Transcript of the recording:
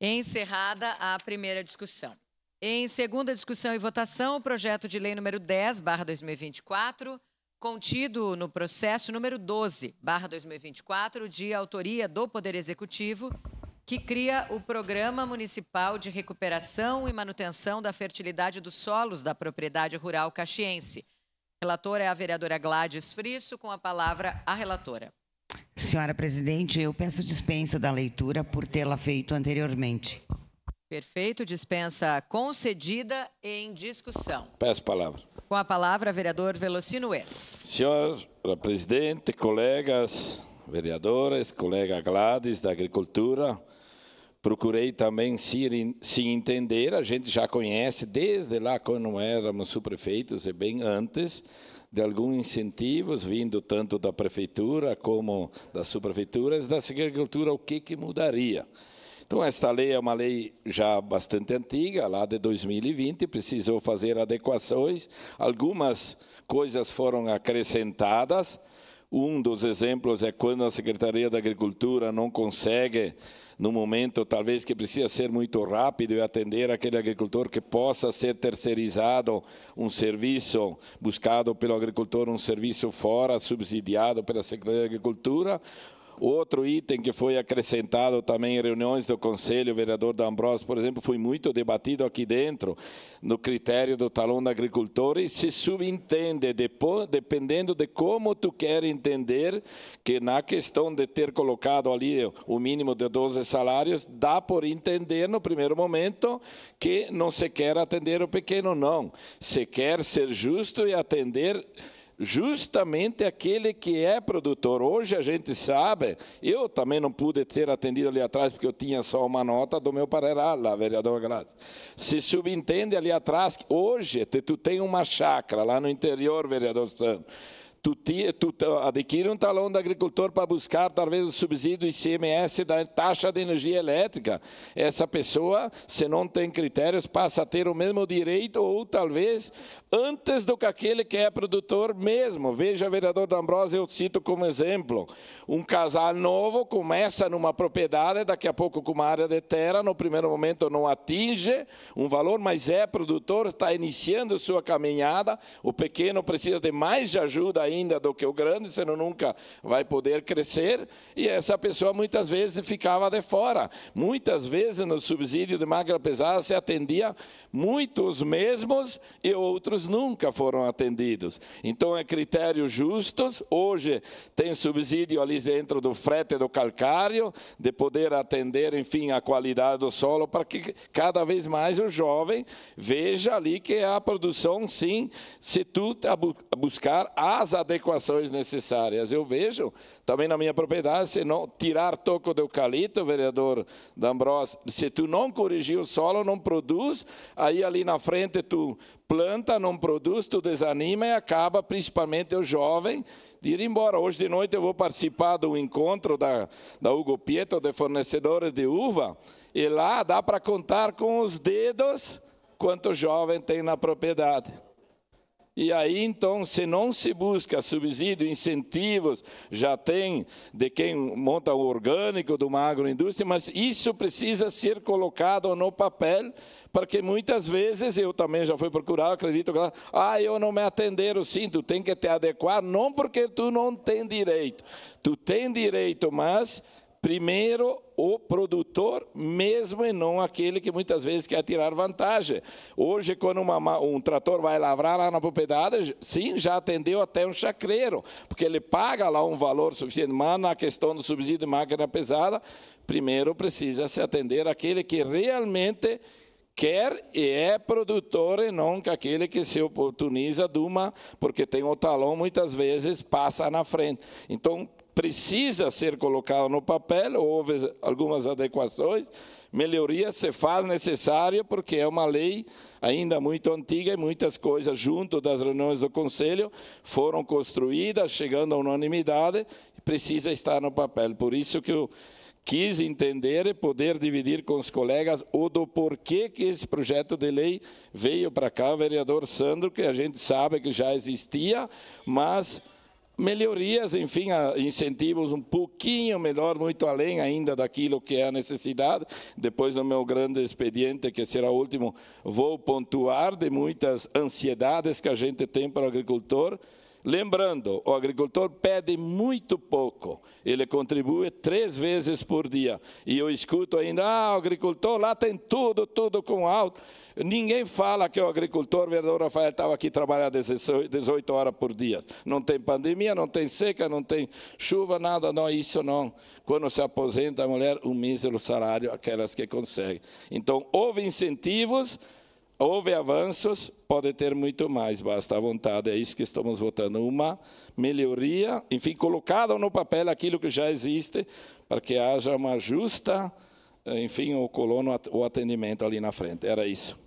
Encerrada a primeira discussão. Em segunda discussão e votação, o projeto de lei número 10, barra 2024, contido no processo número 12, barra 2024, de autoria do Poder Executivo, que cria o Programa Municipal de Recuperação e Manutenção da Fertilidade dos Solos da Propriedade Rural Caxiense. Relatora é a vereadora Gladys Frisso, com a palavra a relatora. Senhora presidente, eu peço dispensa da leitura por tê-la feito anteriormente. Perfeito, dispensa concedida em discussão. Peço palavra. Com a palavra, vereador Velocino Wes. Senhora presidente, colegas vereadores, colega Gladys da Agricultura, procurei também se, se, entender, a gente já conhece desde lá quando éramos subprefeitos e bem antes, de alguns incentivos vindo tanto da prefeitura como das subprefeituras da agricultura, o que, que mudaria? Então, esta lei é uma lei já bastante antiga, lá de 2020, precisou fazer adequações, algumas coisas foram acrescentadas, um dos exemplos é quando a Secretaria da Agricultura não consegue, no momento talvez que precisa ser muito rápido e atender aquele agricultor que possa ser terceirizado um serviço buscado pelo agricultor, um serviço fora, subsidiado pela Secretaria da Agricultura, Outro item que foi acrescentado também em reuniões do Conselho, o vereador D'Ambrós, por exemplo, foi muito debatido aqui dentro, no critério do talão do agricultor, e se subentende, depois, dependendo de como tu quer entender, que na questão de ter colocado ali o mínimo de 12 salários, dá por entender no primeiro momento que não se quer atender o pequeno, não. Se quer ser justo e atender justamente aquele que é produtor. Hoje a gente sabe, eu também não pude ser atendido ali atrás, porque eu tinha só uma nota do meu parerá lá, vereador Graz. Se subentende ali atrás, hoje tu tem uma chácara lá no interior, vereador Santos tu, tu, adquire um talão do agricultor para buscar talvez o subsídio ICMS da taxa de energia elétrica. Essa pessoa, se não tem critérios, passa a ter o mesmo direito ou talvez antes do que aquele que é produtor mesmo. Veja, vereador D'Ambrosio, eu cito como exemplo. Um casal novo começa numa propriedade, daqui a pouco com uma área de terra, no primeiro momento não atinge um valor, mas é produtor, está iniciando sua caminhada, o pequeno precisa de mais ajuda ainda, ainda do que o grande, você nunca vai poder crescer. E essa pessoa muitas vezes ficava de fora. Muitas vezes no subsídio de máquina pesada se atendia muitos mesmos e outros nunca foram atendidos. Então é critérios justos. Hoje tem subsídio ali dentro do frete do calcário, de poder atender, enfim, a qualidade do solo, para que cada vez mais o jovem veja ali que é a produção, sim, se tu buscar as adequações necessárias. Eu vejo também na minha propriedade, se não tirar toco de eucalipto, vereador D'Ambros, se tu não corrigir o solo, não produz, aí ali na frente tu planta, não produz, tu desanima e acaba principalmente o jovem de ir embora. Hoje de noite eu vou participar do encontro da, da Hugo Pietro de fornecedores de uva e lá dá para contar com os dedos quanto jovem tem na propriedade. E aí, então, se não se busca subsídio, incentivos, já tem de quem monta o orgânico, de uma agroindústria, mas isso precisa ser colocado no papel, porque muitas vezes, eu também já fui procurar, acredito que, ah, eu não me atenderam, sim, tu tem que te adequar, não porque tu não tem direito, tu tem direito, mas Primeiro, o produtor, mesmo e não aquele que muitas vezes quer tirar vantagem. Hoje, quando uma, um trator vai lavrar lá na propriedade, sim, já atendeu até um chacreiro, porque ele paga lá um valor suficiente, mas na questão do subsídio de máquina pesada, primeiro precisa se atender aquele que realmente quer e é produtor e não aquele que se oportuniza de uma, porque tem o talão, muitas vezes passa na frente. Então, precisa ser colocado no papel, houve algumas adequações, melhoria se faz necessária, porque é uma lei ainda muito antiga e muitas coisas, junto das reuniões do Conselho, foram construídas, chegando à unanimidade, e precisa estar no papel. Por isso que eu quis entender e poder dividir com os colegas o do porquê que esse projeto de lei veio para cá, vereador Sandro, que a gente sabe que já existia, mas melhorias, enfim, incentivos um pouquinho melhor, muito além ainda daquilo que é a necessidade. Depois do meu grande expediente, que será o último, vou pontuar de muitas ansiedades que a gente tem para o agricultor. Lembrando, o agricultor pede muito pouco, ele contribui três vezes por dia. E eu escuto ainda, ah, o agricultor lá tem tudo, tudo com alto. Ninguém fala que o agricultor, o vereador Rafael, estava aqui trabalhando 18 horas por dia. Não tem pandemia, não tem seca, não tem chuva, nada, não, é isso não. Quando se aposenta a mulher, um mísero salário, aquelas que conseguem. Então, houve incentivos Houve avanços, pode ter muito mais, basta a vontade, é isso que estamos votando. Uma melhoria, enfim, colocada no papel aquilo que já existe, para que haja uma justa, eh, enfim, o colono, o atendimento ali na frente. Era isso.